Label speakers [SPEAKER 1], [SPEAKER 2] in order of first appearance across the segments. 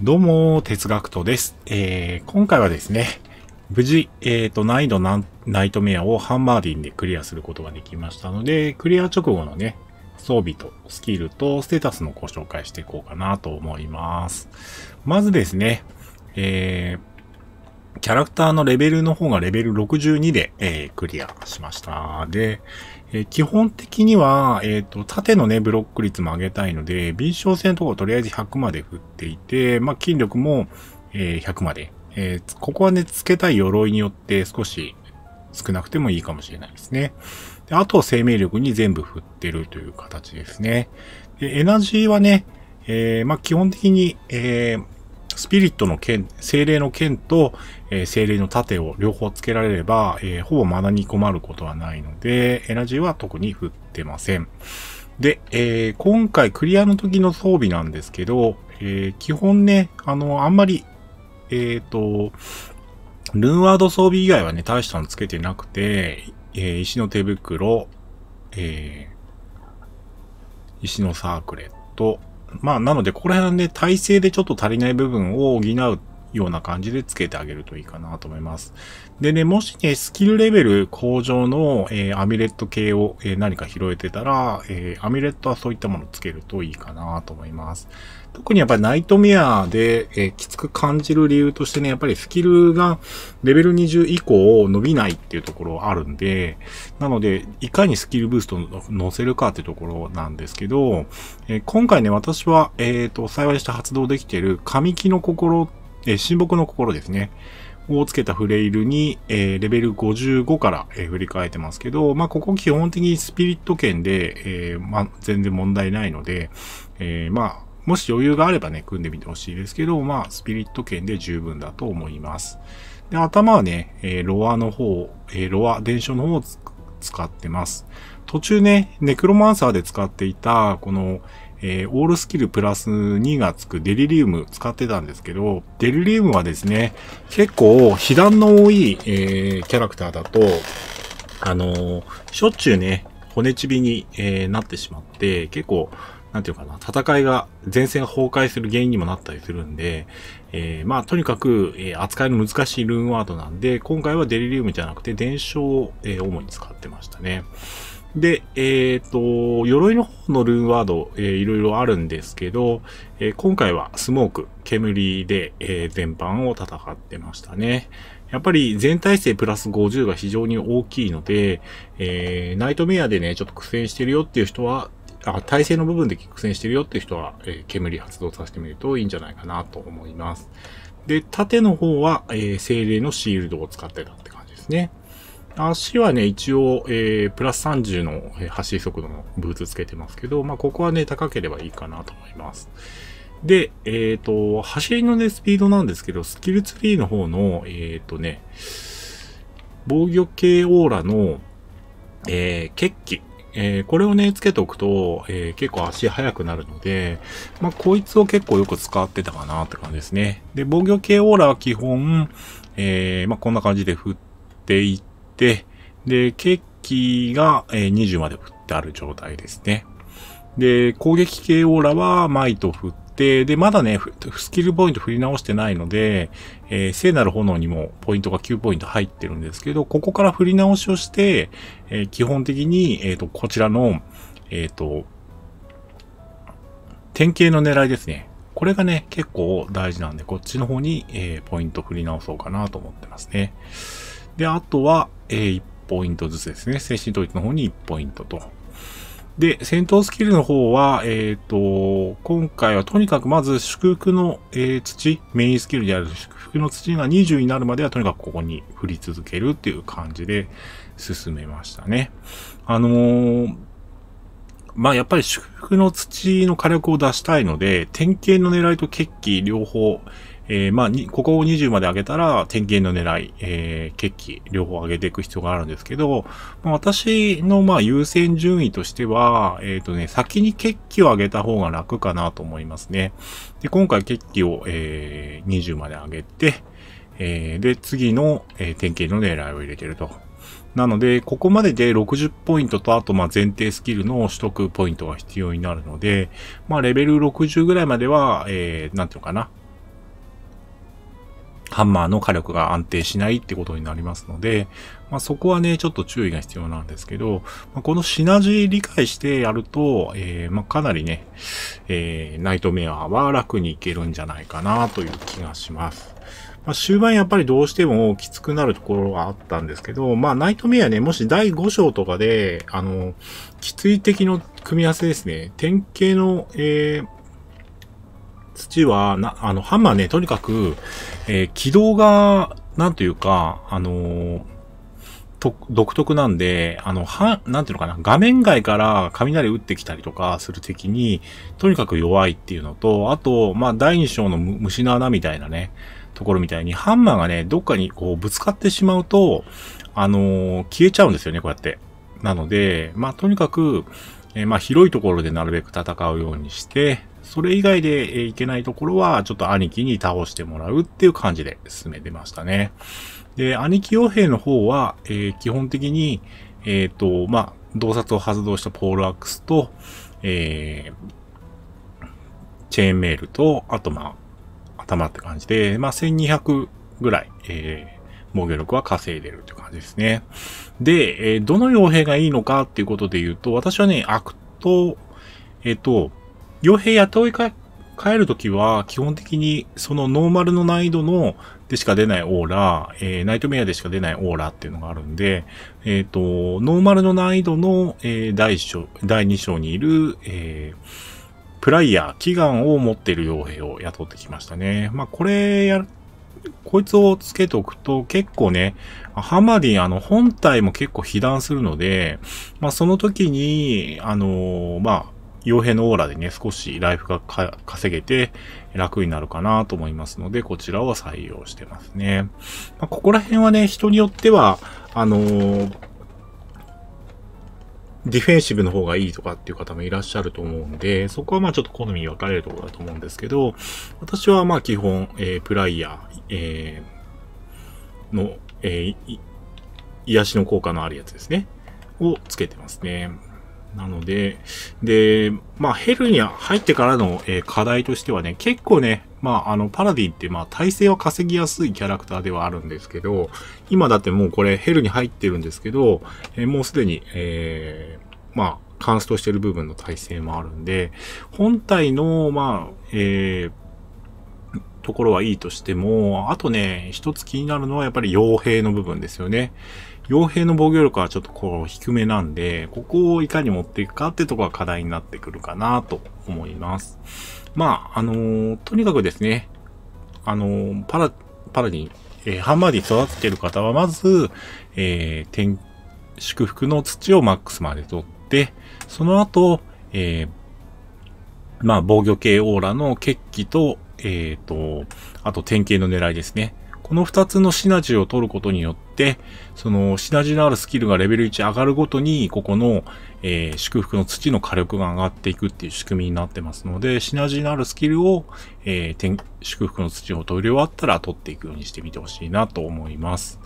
[SPEAKER 1] どうも、哲学とです。えー、今回はですね、無事、えっ、ー、と、難易度ナナイトメアをハンマーディンでクリアすることができましたので、クリア直後のね、装備とスキルとステータスのご紹介していこうかなと思います。まずですね、えー、キャラクターのレベルの方がレベル62で、えー、クリアしました。で、えー、基本的には、えっ、ー、と、縦のね、ブロック率も上げたいので、臨床戦とかとりあえず100まで振っていて、まあ、筋力も、えー、100まで。えー、ここはね、付けたい鎧によって少し少なくてもいいかもしれないですね。であと、生命力に全部振ってるという形ですね。でエナジーはね、えー、まあ、基本的に、えー、スピリットの剣、精霊の剣と、えー、精霊の盾を両方つけられれば、えー、ほぼマナに困ることはないので、エナジーは特に振ってません。で、えー、今回クリアの時の装備なんですけど、えー、基本ね、あの、あんまり、えっ、ー、と、ルーンワード装備以外はね、大したのつけてなくて、えー、石の手袋、えー、石のサークレット、まあ、なので、ここら辺で体制でちょっと足りない部分を補うっような感じでつけてあげるといいかなと思います。でね、もしね、スキルレベル向上の、えー、アミュレット系を、えー、何か拾えてたら、えー、アミュレットはそういったものをつけるといいかなと思います。特にやっぱりナイトメアで、えきつく感じる理由としてね、やっぱりスキルがレベル20以降伸びないっていうところあるんで、なので、いかにスキルブーストを乗せるかっていうところなんですけど、え今回ね、私は、えっ、と、幸いして発動できている神木の心ってえー、親睦の心ですね。をつけたフレイルに、えー、レベル55から、えー、振り返ってますけど、まあ、ここ基本的にスピリット圏で、えー、まあ、全然問題ないので、えまあ、もし余裕があればね、組んでみてほしいですけど、まあ、スピリット圏で十分だと思います。で、頭はね、えロアの方、えロア、伝承の方を使ってます。途中ね、ネクロマンサーで使っていた、この、えー、オールスキルプラス2がつくデリリウム使ってたんですけど、デリリウムはですね、結構、被弾の多い、えー、キャラクターだと、あのー、しょっちゅうね、骨ちびに、えー、なってしまって、結構、なんていうかな、戦いが、前線が崩壊する原因にもなったりするんで、えー、まあ、とにかく、えー、扱いの難しいルーンワードなんで、今回はデリリウムじゃなくて、伝承を、えー、主に使ってましたね。で、えっ、ー、と、鎧の方のルーンワード、えー、いろいろあるんですけど、えー、今回はスモーク、煙で、えー、全般を戦ってましたね。やっぱり全体性プラス50が非常に大きいので、えー、ナイトメアでね、ちょっと苦戦してるよっていう人は、あ体勢の部分で苦戦してるよっていう人は、えー、煙発動させてみるといいんじゃないかなと思います。で、縦の方は、えー、精霊のシールドを使ってたって感じですね。足はね、一応、えー、プラス30の走り速度のブーツつけてますけど、まあ、ここはね、高ければいいかなと思います。で、えっ、ー、と、走りのね、スピードなんですけど、スキルツリーの方の、えっ、ー、とね、防御系オーラの、えー、血気。えー、これをね、つけておくと、えー、結構足速くなるので、まあ、こいつを結構よく使ってたかなって感じですね。で、防御系オーラは基本、えー、まあ、こんな感じで振っていって、て、で、血気が20まで振ってある状態ですね。で、攻撃系オーラはマイと振って、で、まだね、スキルポイント振り直してないので、えー、聖なる炎にもポイントが9ポイント入ってるんですけど、ここから振り直しをして、えー、基本的に、えっ、ー、と、こちらの、えっ、と、典型の狙いですね。これがね、結構大事なんで、こっちの方に、えー、ポイント振り直そうかなと思ってますね。で、あとは、えー、1ポイントずつですね。精神統一の方に1ポイントと。で、戦闘スキルの方は、えっ、ー、と、今回はとにかくまず祝福の、えー、土、メインスキルである祝福の土が20になるまではとにかくここに振り続けるっていう感じで進めましたね。あのー、まあ、やっぱり祝福の土の火力を出したいので、典型の狙いと決起両方えー、まあ、ここを20まで上げたら、点検の狙い、えー、決起、両方上げていく必要があるんですけど、まあ、私の、まあ、優先順位としては、えっ、ー、とね、先に決起を上げた方が楽かなと思いますね。で、今回決起を、えー、20まで上げて、えー、で、次の、えー、点検の狙いを入れてると。なので、ここまでで60ポイントと、あと、ま前提スキルの取得ポイントが必要になるので、まあ、レベル60ぐらいまでは、えー、なんていうのかな、ハンマーの火力が安定しないってことになりますので、まあ、そこはね、ちょっと注意が必要なんですけど、まあ、このシナジー理解してやると、えー、まあ、かなりね、えー、ナイトメアは楽にいけるんじゃないかなという気がします。まあ、終盤やっぱりどうしてもきつくなるところがあったんですけど、まあ、ナイトメアね、もし第5章とかで、あの、きつい的の組み合わせですね、典型の、えー、土は、な、あの、ハンマーね、とにかく、えー、軌道が、なんというか、あのー、と、独特なんで、あの、は、なんていうのかな、画面外から雷打ってきたりとかする敵に、とにかく弱いっていうのと、あと、まあ、第二章の虫の穴みたいなね、ところみたいに、ハンマーがね、どっかにこう、ぶつかってしまうと、あのー、消えちゃうんですよね、こうやって。なので、まあ、とにかく、えー、まあ広いところでなるべく戦うようにして、それ以外で、えいけないところは、ちょっと兄貴に倒してもらうっていう感じで進めてましたね。で、兄貴傭兵の方は、えー、基本的に、えっ、ー、と、まあ、洞察を発動したポールアックスと、えー、チェーンメールと、あとまあ、頭って感じで、まあ、1200ぐらい、え防御力は稼いでるって感じですね。で、えー、どの傭兵がいいのかっていうことで言うと、私はね、悪と、えっ、ー、と、傭兵雇いか変えるときは、基本的にそのノーマルの難易度のでしか出ないオーラ、えー、ナイトメアでしか出ないオーラっていうのがあるんで、えっ、ー、と、ノーマルの難易度の、えー、第1章、第2章にいる、えー、プライヤー、祈願を持っている傭兵を雇ってきましたね。まあ、これやっこいつをつけておくと結構ね、ハマディ、あの、本体も結構被弾するので、まあ、その時に、あのー、まあ、傭兵のオーラでね、少しライフが稼げて楽になるかなと思いますので、こちらを採用してますね。まあ、ここら辺はね、人によっては、あのーディフェンシブの方がいいとかっていう方もいらっしゃると思うんで、そこはまあちょっと好みに分かれるところだと思うんですけど、私はまあ基本、えー、プライヤー、えー、の、えー、癒しの効果のあるやつですね。をつけてますね。なので、で、まあヘルに入ってからの、え課題としてはね、結構ね、まあ、あの、パラディって、まあ、体勢は稼ぎやすいキャラクターではあるんですけど、今だってもうこれヘルに入ってるんですけど、えー、もうすでに、えー、まあ、カンストしてる部分の体勢もあるんで、本体の、まあ、えー、ところはいいとしても、あとね、一つ気になるのはやっぱり傭兵の部分ですよね。傭兵の防御力はちょっとこう低めなんで、ここをいかに持っていくかってとこが課題になってくるかなと思います。まあ、あのー、とにかくですね、あのー、パラ、パラディン、えー、ハンマーディ育ててる方は、まず、えー、天、祝福の土をマックスまで取って、その後、えー、まあ、防御系オーラの決起と、えっ、ー、と、あと典型の狙いですね。この2つのシナジーを取ることによって、そのシナジーのあるスキルがレベル1上がるごとに、ここの、えー、祝福の土の火力が上がっていくっていう仕組みになってますので、シナジーのあるスキルを、えー、祝福の土を取り終わったら取っていくようにしてみてほしいなと思います。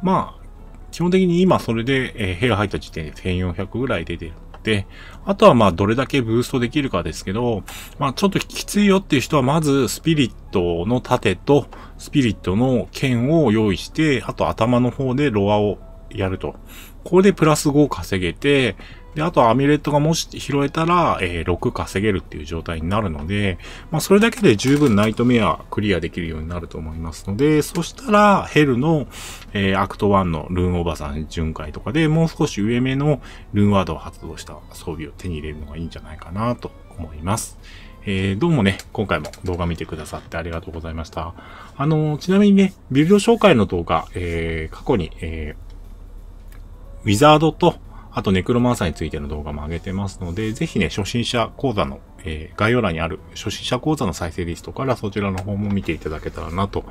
[SPEAKER 1] まあ、基本的に今それで、えー、部屋入った時点で1400ぐらい出てるて、あとはまあどれだけブーストできるかですけど、まあちょっときついよっていう人はまずスピリットの盾とスピリットの剣を用意して、あと頭の方でロアをやると。これでプラス5を稼げて、で、あとはアミュレットがもし拾えたら、えー、6稼げるっていう状態になるので、まあ、それだけで十分ナイトメアクリアできるようになると思いますので、そしたら、ヘルの、えー、アクト1のルーンおばさん巡回とかでもう少し上目のルーンワードを発動した装備を手に入れるのがいいんじゃないかなと思います。えー、どうもね、今回も動画見てくださってありがとうございました。あのー、ちなみにね、ビルド紹介の動画、えー、過去に、えー、ウィザードと、あとネクロマンサーについての動画も上げてますので、ぜひね、初心者講座の、えー、概要欄にある初心者講座の再生リストからそちらの方も見ていただけたらなと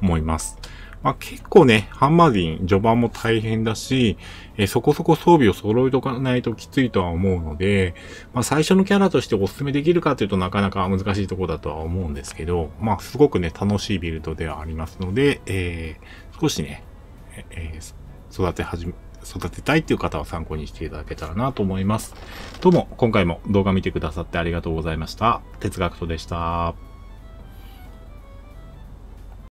[SPEAKER 1] 思います。まあ、結構ね、ハンマーディン序盤も大変だし、えー、そこそこ装備を揃えとかないときついとは思うので、まあ、最初のキャラとしてお勧めできるかというとなかなか難しいとこだとは思うんですけど、まあ、すごくね、楽しいビルドではありますので、えー、少しね、えー、育て始め、育てたいっていう方は参考にしていただけたらなと思います。どうも、今回も動画見てくださってありがとうございました。哲学とでした。